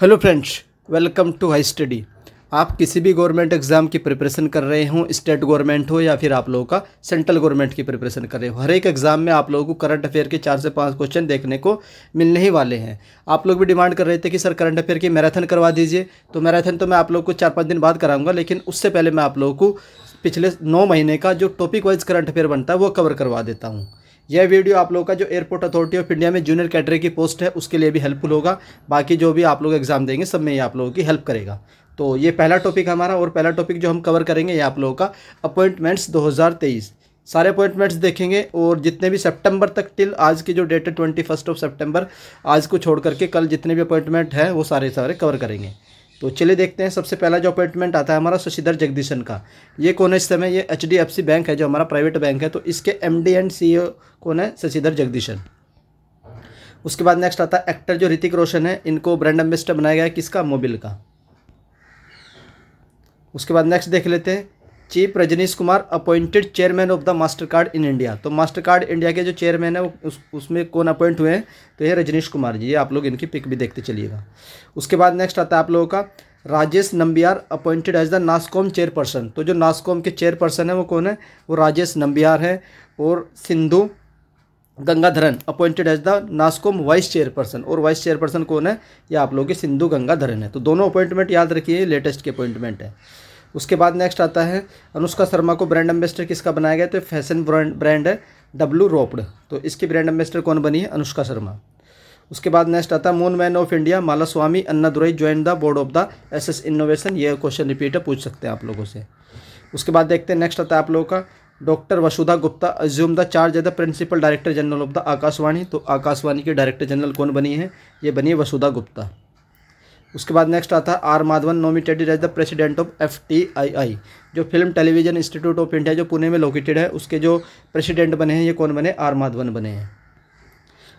hello friends welcome to High Study आप किसी भी गवर्नमेंट एग्ज़ाम की प्रिपरेशन कर रहे हो स्टेट गवर्नमेंट हो या फिर आप लोगों का सेंट्रल गवर्नमेंट की प्रिपरेशन कर रहे हो हर एक एग्ज़ाम में आप लोगों को करंट अफेयर के चार से पांच क्वेश्चन देखने को मिलने ही वाले हैं आप लोग भी डिमांड कर रहे थे कि सर करंट अफेयर की मैराथन करवा दीजिए तो मैराथन तो मैं आप लोग को चार पाँच दिन बाद कराऊंगा लेकिन उससे पहले मैं आप लोगों को पिछले नौ महीने का जो टॉपिक वाइज करंट अफेयर बनता है वो कवर करवा देता हूँ यह वीडियो आप लोग का जो एयरपोर्ट अथॉरिटी ऑफ इंडिया में जूनियर कैटरी की पोस्ट है उसके लिए भी हेल्पफुल होगा बाकी जो भी आप लोग एग्ज़ाम देंगे सब में ये आप लोगों की हेल्प करेगा तो ये पहला टॉपिक हमारा और पहला टॉपिक जो हम कवर करेंगे ये आप लोगों का अपॉइंटमेंट्स 2023 सारे अपॉइंटमेंट्स देखेंगे और जितने भी सितंबर तक टिल आज की जो डेट है ट्वेंटी फर्स्ट ऑफ सितंबर आज को छोड़ करके कल जितने भी अपॉइंटमेंट हैं वो सारे सारे कवर करेंगे तो चलिए देखते हैं सबसे पहला जो अपॉइंटमेंट आता है हमारा शशिधर जगदीशन का ये कौन है इस समय ये एच बैंक है जो हमारा प्राइवेट बैंक है तो इसके एम एंड सी कौन है शशिधर जगदीशन उसके बाद नेक्स्ट आता है एक्टर जो ऋतिक रोशन है इनको ब्रांड एम्बेसडर बनाया गया है किसका मोबिल का उसके बाद नेक्स्ट देख लेते हैं chief Rajnish Kumar appointed chairman of the Mastercard in India तो मास्टर कार्ड इंडिया के जो चेयरमैन है उस उसमें कौन अपॉइंट हुए हैं तो ये रजनीश कुमार जी ये आप लोग इनकी पिक भी देखते चलिएगा उसके बाद नेक्स्ट आता है आप लोगों का Rajesh Nambiar appointed as the NASSCOM chairperson तो जो नास्कॉम के चेयरपर्सन है वो कौन है वो राजेश नंबियार है और Sindhu Gangadharan appointed as the NASSCOM vice chairperson और वाइस चेयरपर्सन कौन है ये आप लोग के सिंधु गंगाधरन है तो दोनों अपॉइंटमेंट याद रखिए लेटेस्ट के अपॉइंटमेंट है उसके बाद नेक्स्ट आता है अनुष्का शर्मा को ब्रांड एम्बेसडर किसका बनाया गया तो फैशन ब्रांड ब्रांड है डब्लू रोपड तो इसकी ब्रांड एम्बेसडर कौन बनी है अनुष्का शर्मा उसके बाद नेक्स्ट आता है moon man of India Mylswamy Annadurai join the board of the S S innovation ये क्वेश्चन रिपीट है पूछ सकते हैं आप लोगों से उसके बाद देखते हैं नेक्स्ट आता है आप लोगों का doctor Vasudha Gupta assume the charge है the principal director general of the Akashvani तो आकाशवाणी के डायरेक्टर जनरल कौन बनी है ये बनी है वसुधा गुप्ता उसके बाद नेक्स्ट आता है R Madhavan nominated as the president of F T I I जो film television institute of India जो पुणे में लोकेटेड है उसके जो प्रेसिडेंट बने हैं ये कौन बने आर माधवन बने हैं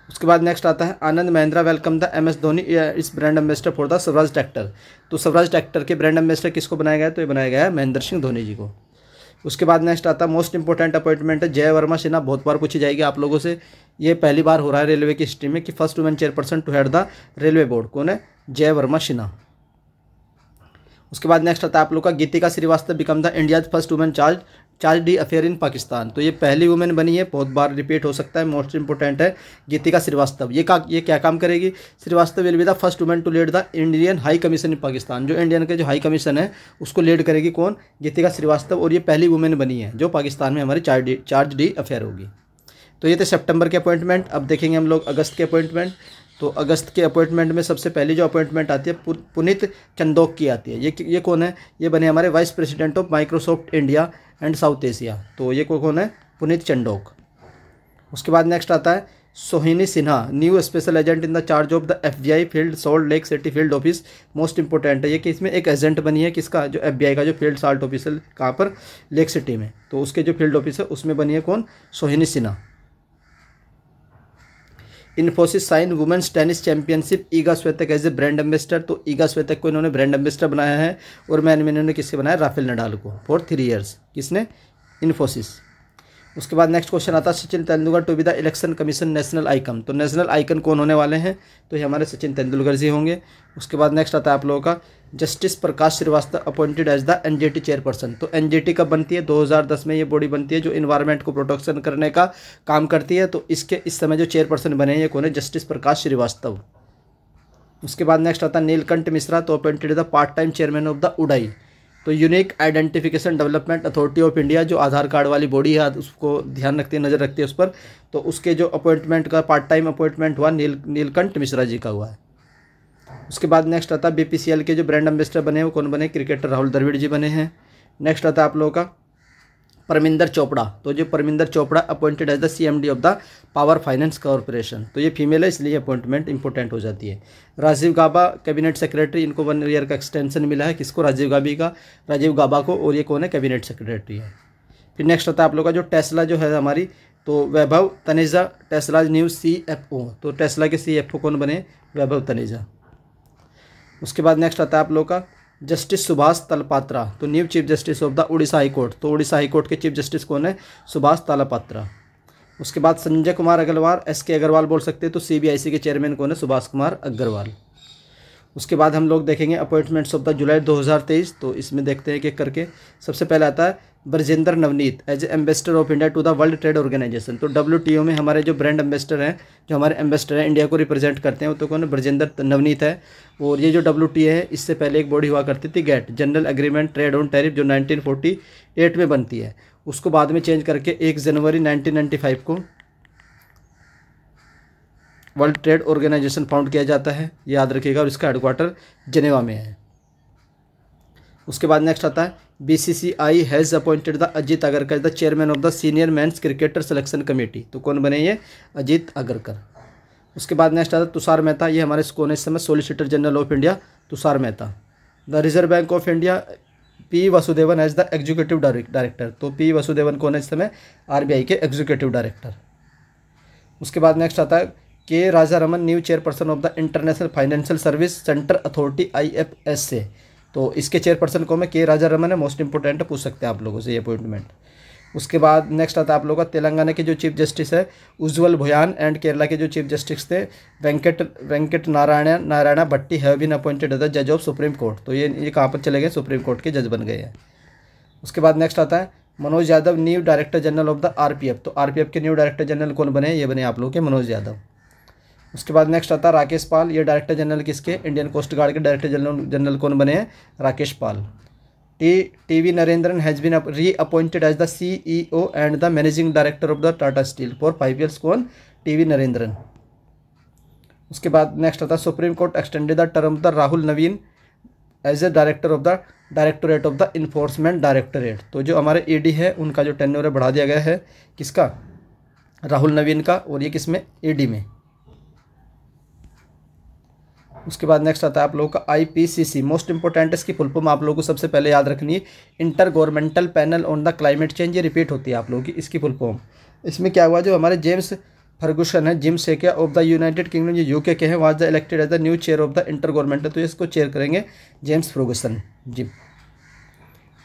उसके बाद नेक्स्ट आता है Anand Mahindra welcome the M S Dhoni as brand ambassador for the Swaraj tractor तो स्वराज ट्रैक्टर के ब्रांड एम्बेस्टर किसको बनाया गया तो ये बनाया गया है महेंद्र सिंह धोनी जी को उसके बाद नेक्स्ट आता है मोस्ट इंपॉर्टेंट अपॉइंटमेंट है जय वर्मा सिन्हा बहुत बार पूछी जाएगी आप लोगों से ये पहली बार हो रहा है रेलवे की हिस्ट्री में कि first women chairperson to head the railway board कौन है जय वर्मा सिन्हा उसके बाद नेक्स्ट आता है आप लोग का Geetika Srivastava become the India's first women charge charge d affair in Pakistan तो ये पहली वुमेन बनी है बहुत बार रिपीट हो सकता है मोस्ट इंपॉर्टेंट है गीतिका श्रीवास्तव ये का ये क्या काम करेगी Srivastava will be the first women to lead the Indian high commission in Pakistan जो इंडियन के जो हाई कमीशन है उसको लीड करेगी कौन गीतिका श्रीवास्तव और ये पहली वुमेन बनी है जो पाकिस्तान में हमारी चार चार्ज डी अफेयर होगी तो ये थे सेप्टेम्बर के अपॉइंटमेंट अब देखेंगे हम लोग अगस्त के अपॉइंटमेंट तो अगस्त के अपॉइंटमेंट में सबसे पहली जो अपॉइंटमेंट आती है पुनीत चंदोक की आती है ये ये कौन है ये बने हमारे vice president of Microsoft India and South Asia तो ये कौन है पुनीत चंदोक उसके बाद नेक्स्ट आता है Sohini Sinha new special agent in the charge of the F field Salt Lake City field office most important है ये कि इसमें एक एजेंट बनी है किसका जो एफ का जो फील्ड साल्ट ऑफिस है कहाँ पर लेक सिटी में तो उसके जो फील्ड ऑफिस है उसमें बनी है कौन Sohini Sinha Infosys sign women's tennis championship Iga Swiatek as a brand ambassador तो ईगा स्वेतक को इन्होंने ब्रांड एम्बेस्टर बनाया है और मैन में इन्होंने किससे बनाया राफेल नडाल को फॉर थ्री ईयर्स किसने इन्फोसिस उसके बाद नेक्स्ट क्वेश्चन आता है Sachin Tendulkar to be the election commission national icon तो नेशनल आइकन कौन होने वाले हैं तो ये हमारे सचिन तेंदुलकर जी होंगे उसके बाद नेक्स्ट आता है आप लोगों का justice Prakash Srivastava appointed as the T chairperson तो टी कब बनती है 2010 में ये बॉडी बनती है जो इन्वायरमेंट को प्रोटेक्शन करने का काम करती है तो इसके इस समय जो चेयरपर्सन बने हैं ये कौन है जस्टिस प्रकाश श्रीवास्तव उसके बाद नेक्स्ट आता है नीलकंठ मिश्रा तो appointed the part time chairman of the UIDAI तो unique identification development authority of India जो आधार कार्ड वाली बॉडी है उसको ध्यान रखती है नज़र रखती है उस पर तो उसके जो अपॉइंटमेंट का पार्ट टाइम अपॉइंटमेंट हुआ नील नीलकंठ मिश्रा जी का हुआ है उसके बाद नेक्स्ट आता है बी के जो ब्रांड एम्बेसडर बने वो कौन बने क्रिकेटर राहुल द्रविड़ जी बने हैं नेक्स्ट आता है आप लोगों का परमिंदर चोपड़ा तो जो Parminder Chopra appointed as the CMD of the power finance corporation तो ये फीमेल है इसलिए अपॉइंटमेंट इंपॉर्टेंट हो जाती है राजीव गाबा कैबिनेट सेक्रेटरी इनको वन ईयर का एक्सटेंशन मिला है किसको राजीव गाबी का राजीव गाबा को और ये कौन है कैबिनेट सेक्रेटरी है फिर नेक्स्ट होता है आप लोग का जो टेस्ला जो है हमारी तो Vaibhav Taneja Tesla new C F O तो टेस्ला के सी एफ ओ कौन बने वैभव तनेजा उसके बाद नेक्स्ट आता है आप लोग का जस्टिस सुभाष तलपात्रा तो new chief justice of the Orissa high court तो उड़ीसा हाई कोर्ट के चीफ जस्टिस कौन है सुभाष तलपात्रा उसके बाद संजय कुमार अग्रवाल एस के अग्रवाल बोल सकते हैं तो सी के चेयरमैन कौन है सुभाष कुमार अग्रवाल उसके बाद हम लोग देखेंगे अपॉइंटमेंट्स ऑफ द जुलाई 2023 तो इसमें देखते हैं कि करके सबसे पहले आता है Brajendra Navnit as ambassador of India to the world trade organisation तो डब्ल्यू में हमारे जो ब्रांड एम्बेसडर हैं जो हमारे एम्बेसडर हैं इंडिया को रिप्रेजेंट करते हैं वो तो कौन ब्रजेंद्र नवनीत है और ये जो डब्ल्यू है इससे पहले एक बॉडी हुआ करती थी GATT general agreement trade on tariff जो नाइनटीन में बनती है उसको बाद में चेंज करके एक जनवरी नाइनटीन को वर्ल्ड ट्रेड ऑर्गेनाइजेशन फाउंड किया जाता है याद रखिएगा और इसका हेडक्वार्टर जनेवा में है उसके बाद नेक्स्ट आता है B C C I has appointed the Ajit Agarkar the chairman of the senior men's cricketer selection committee तो कौन बने ये अजीत अगरकर उसके बाद नेक्स्ट आता है तुषार मेहता ये हमारे कौन इस समय solicitor general of India Tushar Mehta the reserve bank of India P Vasudevan as the executive director तो पी वसुदेवन कौन है इस समय आरबीआई के एग्जीक्यूटिव डायरेक्टर उसके बाद नेक्स्ट आता है K Rajaraman new chairperson of the international financial service centre authority I F S C तो इसके चेयरपर्सन को मैं के राजा रमन है मोस्ट इंपोर्टेंट पूछ सकते हैं आप लोगों से ये अपॉइंटमेंट उसके बाद नेक्स्ट आता है आप लोगों का तेलंगाना के जो चीफ जस्टिस है उज्ज्वल भुयान एंड केरला के जो चीफ जस्टिस थे Venkat Venkat Narayan Narayana Bhatti have been appointed as the जज ऑफ सुप्रीम कोर्ट तो ये ये कहाँ पर चले गए सुप्रीम कोर्ट के जज बन गए हैं उसके बाद नेक्स्ट आता है Manoj Yadav new director general of the R तो आर के न्यू डायरेक्टर जनरल कौन बने ये बने आप लोग के मनोज यादव उसके बाद नेक्स्ट आता है राकेश पाल ये डायरेक्टर जनरल किसके इंडियन कोस्ट गार्ड के डायरेक्टर जनरल जनरल कौन बने हैं Rakesh Pal T T V Narendran has been reappointed as the C E O and the managing director of the Tata Steel for five years कौन T V Narendran उसके बाद next आता है Supreme Court extended the term of the Rahul Navin as a director of the Directorate of the enforcement directorate तो जो हमारे D e है उनका जो टेन्योर है बढ़ा दिया गया है किसका राहुल नवीन का और ये किस e में डी में उसके बाद नेक्स्ट आता है आप लोगों का आईपीसीसी मोस्ट इंपॉर्टेंट इसकी फुल फॉर्म आप लोगों को सबसे पहले याद रखनी है Intergovernmental Panel on the Climate Change ये रिपीट होती है आप लोगों की इसकी फुल फॉर्म इसमें क्या हुआ जो हमारे जेम्स फर्गूसन है जिम क्या ऑफ द यूनाइटेड किंगडम जो यूके के हैं वहाँ the elected as the new chair of the Intergovernmental तो इसको चेयर करेंगे जेम्स फर्गुसन जी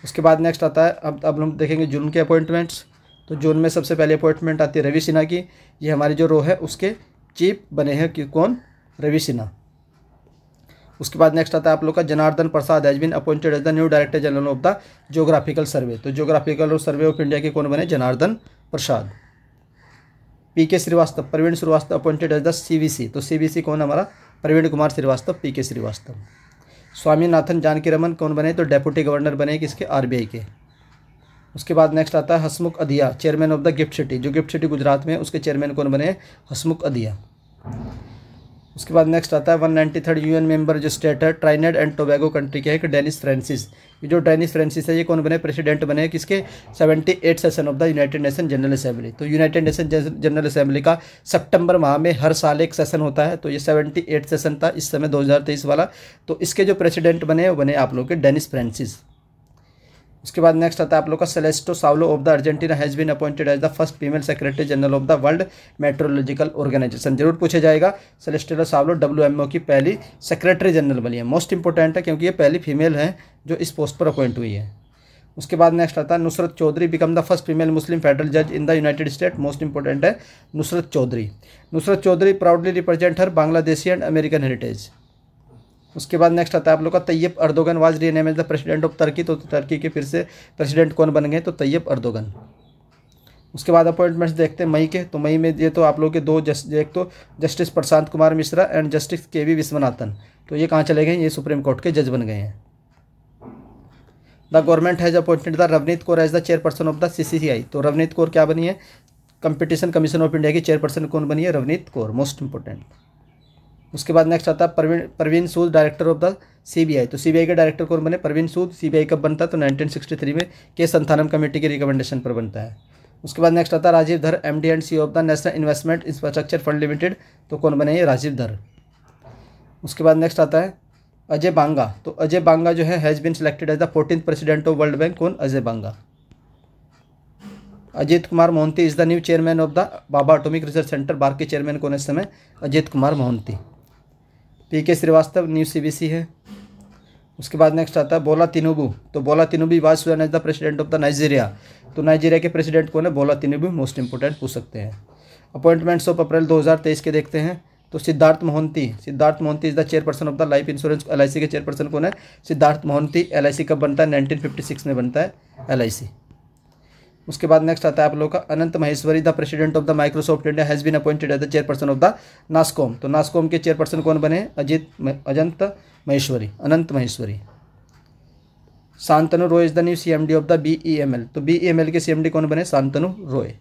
उसके बाद नेक्स्ट आता है अब अब हम देखेंगे जून के अपॉइंटमेंट्स तो जून में सबसे पहले अपॉइंटमेंट आती है रवि सिन्हा की ये हमारी जो रो है उसके चीफ बने हैं कि कौन रवि सिन्हा उसके बाद नेक्स्ट आता है आप लोग का Janardan Prasad has been appointed as the new director general of the Geographical Survey तो जोग्राफिकल सर्वे ऑफ इंडिया के कौन बने Janardan Prasad P K Srivastava Praveen Srivastava appointed as the C तो सी कौन हमारा प्रवीण कुमार श्रीवास्तव पी के श्रीवास्तव स्वामीनाथन जानकी रमन कौन बने तो डेप्यूटी गवर्नर बने किसके आई के उसके बाद नेक्स्ट आता है Hasmukh Adhia chairman of the GIFT City जो गिफ्ट सिटी गुजरात में उसके चेयरमैन कौन बने हसमुख अधिया उसके बाद नेक्स्ट आता है one ninety third an member जो स्टेट है ट्राइनेड एंड टोबैगो कंट्री के एक डेनिस फ्रांसिस जो डेनिस फ्रेंसिस है ये कौन बने प्रेसिडेंट बने किसके seventy eight session of the United Nation General Assembly तो यूनाइटेड नेशन जनरल असेंबली का सितंबर माह में हर साल एक सेशन होता है तो ये सेवेंटी एट सेशन था इस समय दो वाला तो इसके जो प्रेसिडेंट बने वो बने आप लोग के डेनिस फ्रेंसिस उसके बाद नेक्स्ट आता है आप लोग का Celeste Saulo of the Argentina has been appointed as the first female secretary general of the World Meteorological Organization जरूर पूछा जाएगा सेलेस्टो सावलो डब्ल्यू की पहली सेक्रेटरी जनरल बनी है मोस्ट इंपॉर्टेंट है क्योंकि ये पहली फीमेल है जो इस पोस्ट पर अपॉइंट हुई है उसके बाद नेक्स्ट आता है Nusrat Chowdhury become the first female Muslim federal जज in the United State most important है Nusrat Chowdhury Nusrat Chowdhury proudly represent her Bangladeshi and American heritage उसके बाद नेक्स्ट आता है आप लोग का Tayyip Erdogan was am as the president of Turkey तो तर्की के फिर से प्रेसिडेंट कौन बन गए तो तैयब अर्दोगन उसके बाद अपॉइंटमेंट्स देखते हैं मई के तो मई में ये तो आप लोग के दो जस्ट एक तो justice Prashant Kumar Mishra and justice K V Viswanathan तो ये कहाँ चले गए ये सुप्रीम कोर्ट के जज बन गए हैं the government has appointed the Ravneet Kaur as the chairperson of the CCCI तो रवनीत कौर क्या बनी है कंपटीशन कमीशन ऑफ इंडिया की चेयरपर्सन कौन बनी है रवनीत कौर मोस्ट इंपॉर्टेंट उसके बाद नेक्स्ट आता है Praveen Praveen Sood director of the CBI तो सीबीआई का डायरेक्टर कौन बने प्रवीण सूद सीबीआई कब बनता है तो 1963 में के संथानम कमेटी के रिकमेंडेशन पर बनता है उसके बाद नेक्स्ट आता है Rajiv Dhar M D and C of the National Investment Infrastructure Fund Limited तो कौन बने ये राजीव धर उसके बाद नेक्स्ट आता है अजय बांगा तो अजय बांगा जो है has been selected as the fourteen president of World Bank कौन Ajay Banga Ajit Kumar Mohanty is the new chairman of the Bhabha Atomic Research Centre BARC के चेयरमैन कौन है इस समय Ajit Kumar Mohanty P K Srivastava new सी है उसके बाद नेक्स्ट आता है बोला तिनुबू तो Bola Tinubu was is the president of the Nigeria तो नाइजीरिया के प्रेसिडेंट कौन है बोला तिनुबू मोस्ट इंपोर्टेंट पूछ सकते हैं अपॉइंटमेंट्स ऑफ अप्रैल 2023 के देखते हैं तो Siddhartha Mohanty Siddhartha Mohanty is the chairperson of the Life Insurance L के चेयरपर्सन कौन है सिद्धार्थ मोहंती एल कब बनता है सिक्स में बनता है एल उसके बाद नेक्स्ट आता है आप लोग का Anant Maheshwari the president of the Microsoft India has been appointed as the chairperson of the NASSCOM तो नास्कॉम के चेयरपर्सन कौन बने अजित अजंत Maheshwari Anant Maheshwari Shantanu Roy is the new CMD of the BEML तो बीईएमएल e के सीएमडी कौन बने Shantanu Roy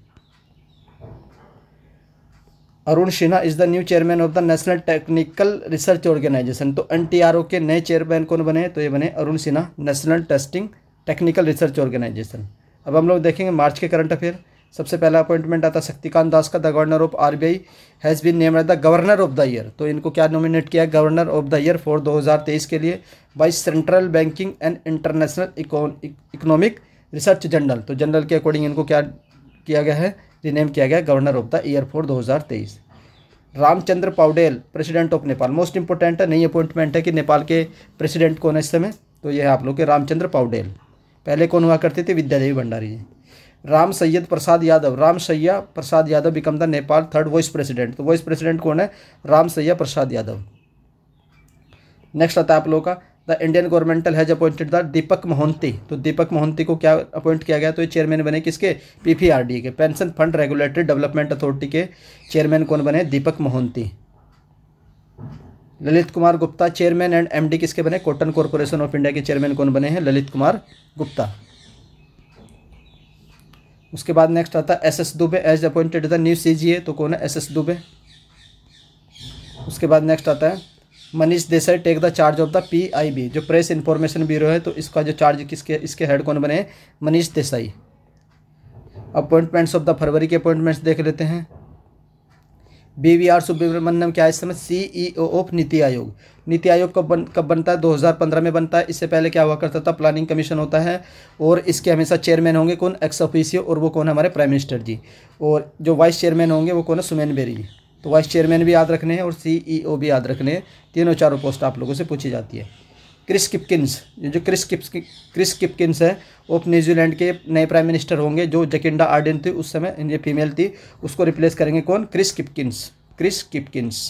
Arun Sinha is the new chairman of the National Technical Research Organisation तो एन के नए चेयरमैन कौन बने तो ये बने Arun Sinha National Testing Technical Research Organisation अब हम लोग देखेंगे मार्च के करंट अफेयर सबसे पहला अपॉइंटमेंट आता शक्तिकांत दास का the governor of R B has been name the governor of the year तो इनको क्या नॉमिनेट किया है governor of the year for 2023 के लिए by Central Banking and International Economic Research journal तो जनरल के अकॉर्डिंग इनको क्या किया गया है रिनेम किया गया governor of the year for दो Ramchandra Paudel president of Nepal most important है नई अपॉइंटमेंट है कि नेपाल के प्रेसिडेंट कौन है इस समय तो ये है आप लोग के रामचंद्र पाउडेल पहले कौन हुआ करते थे विद्यादेवी भंडारी जी राम सैयद प्रसाद Yadav Ram Sahay Prasad Yadav become the Nepal third vice president तो वाइस प्रेसिडेंट कौन है राम सैया प्रसाद यादव नेक्स्ट आता है आप लोगों का the Indian governmental has appointed the Deepak Mohanty तो दीपक मोहंती को क्या अपॉइंट किया गया तो ये चेयरमैन बने किसके पीपीआरडी के pension fund regulatory development authority के चेयरमैन कौन बने Deepak Mohanty Lalit Kumar Gupta chairman and MD किसके बने कॉटन कॉरपोरेशन ऑफ इंडिया के चेयरमैन कौन बने हैं ललित कुमार गुप्ता उसके बाद नेक्स्ट आता है S S Dubey as appointed the new C तो कौन है एस एस दुबे उसके बाद नेक्स्ट आता है Manish Desai take the charge of the PIB जो प्रेस इंफॉर्मेशन ब्यूरो है तो इसका जो चार्ज किसके इसके हेड कौन बने Manish Desai appointments of the फरवरी के अपॉइंटमेंट्स देख लेते हैं बी वी आर सुब्रमण्यम क्या है इस समय ओ ऑफ नीति आयोग नीति आयोग कब बन कब बनता है 2015 में बनता है इससे पहले क्या हुआ करता था प्लानिंग कमीशन होता है और इसके हमेशा चेयरमैन होंगे कौन एक्स ऑफिसियो और वो कौन हमारे प्राइम मिनिस्टर जी और जो वाइस चेयरमैन होंगे वो कौन है सुमेन बेरी जी तो वाइस चेयरमैन भी याद रखने हैं और सी e भी याद रखने हैं तीनों चारों पोस्ट आप लोगों से पूछी जाती है क्रिस किपकिंस जो क्रिस किप्स क्रिस किपकिंस है वो न्यूजीलैंड के नए प्राइम मिनिस्टर होंगे जो जकिंडा आर्डन थी उस समय ये फीमेल थी उसको रिप्लेस करेंगे कौन Chris Kipkins Chris Kipkins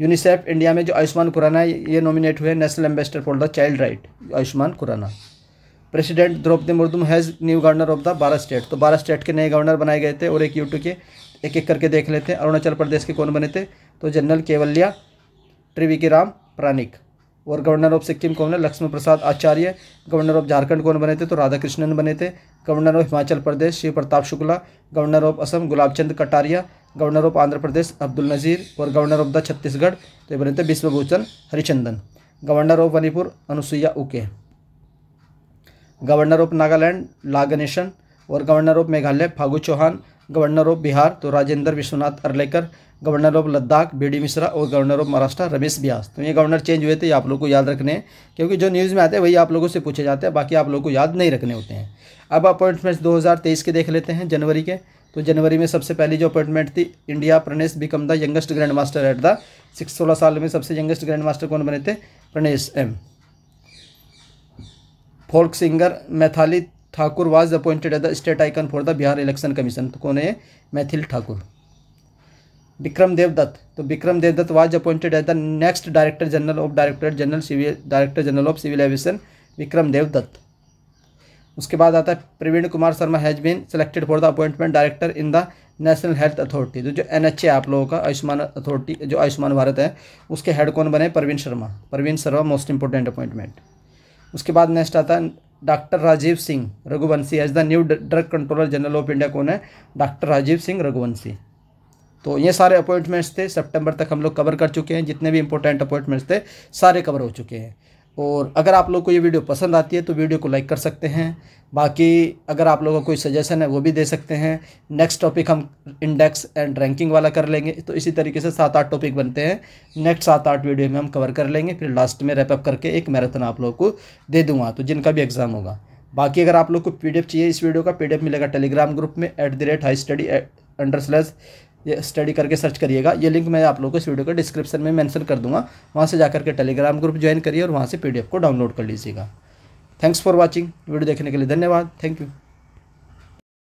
UNICEF India में जो आयुष्मान खुराना है ये नॉमिनेट हुए national ambassador for the child right Ayushmann Khurrana president Droupadi Murmu has new governor of the बारह स्टेट तो बारह स्टेट के नए गवर्नर बनाए गए थे और एक यूट्यू के एक एक करके देख लेते हैं अरुणाचल प्रदेश के कौन बने थे तो जनरल केवल्या ट्रिविकी राम प्राणिक और गवर्नर ऑफ सिक्किम कौन है लक्ष्मण प्रसाद आचार्य गवर्नर ऑफ झारखंड कौन बने थे तो राधाकृष्णन बने थे governor of Himachal Pradesh Shiv Pratap Shukla governor of Assam Gulabchand Kataria governor of Andhra Pradesh Abdul Nazeer और गवर्नर ऑफ द छत्तीसगढ़ तो ये बने थे Biswabhusan Harichandan governor of Manipur Anusuiya Uikey governor of Nagaland La Ganesan और governor of Meghalaya Phagu Chauhan governor of Bihar तो Rajendra Vishwanath Arlekar governor of Ladakh B D Mishra और गवर्नर ऑफ महाराष्ट्र रमेश ब्यास तो ये गवर्नर चेंज हुए थे आप लोग को याद रखने हैं क्योंकि जो न्यूज़ में आते हैं वही आप लोगों से पूछे जाते हैं बाकी आप लोग को याद नहीं रखने होते हैं अब अपॉइंटमेंट्स 2023 के देख लेते हैं जनवरी के तो जनवरी में सबसे पहली जो अपॉइंटमेंट थी India Pranesh become the youngest grandmaster at the six सोलह साल में सबसे यंगेस्ट ग्रैंड मास्टर कौन बने थे Pranesh M folk singer Maithili Thakur was appointed at the state icon for the Bihar election commission तो कौन है मैथिल ठाकुर विक्रम देवदत्त तो Vikram Devdutt was appointed as the next director general of directorate general civil director general of civil aviation Vikram Devdutt उसके बाद आता है Praveen Kumar Sharma has been selected for the appointment director in the National Health Authority तो जो एन एच ए आप लोगों का Ayushman authority जो आयुष्मान भारत है उसके हेड कौन बने Praveen Sharma Praveen Sharma most important appointment उसके बाद नेक्स्ट आता है doctor Rajiv Singh Raghuvanshi as the new Drug Controller General of India कौन है डॉक्टर राजीव सिंह रघुवंशी तो ये सारे अपॉइंटमेंट्स थे सितंबर तक हम लोग कवर कर चुके हैं जितने भी इंपॉर्टेंट अपॉइंटमेंट्स थे सारे कवर हो चुके हैं और अगर आप लोग को ये वीडियो पसंद आती है तो वीडियो को लाइक कर सकते हैं बाकी अगर आप लोगों का कोई सजेशन है वो भी दे सकते हैं नेक्स्ट टॉपिक हम इंडेक्स एंड रैंकिंग वाला कर लेंगे तो इसी तरीके से सात आठ टॉपिक बनते हैं नेक्स्ट सात आठ वीडियो में हम कवर कर लेंगे फिर लास्ट में रैपअप करके एक मैराथन आप लोगों को दे दूँगा तो जिनका भी एग्ज़ाम होगा बाकी अगर आप लोग को पी चाहिए इस वीडियो का पी मिलेगा टेलीग्राम ग्रुप में at the rate high study under slash ये स्टडी करके सर्च करिएगा ये लिंक मैं आप लोगों को इस वीडियो के डिस्क्रिप्शन में मेंशन कर दूंगा वहाँ से जाकर के टेलीग्राम ग्रुप ज्वाइन करिए और वहाँ से पीडीएफ को डाउनलोड कर लीजिएगा थैंक्स फॉर वॉचिंग वीडियो देखने के लिए धन्यवाद थैंक यू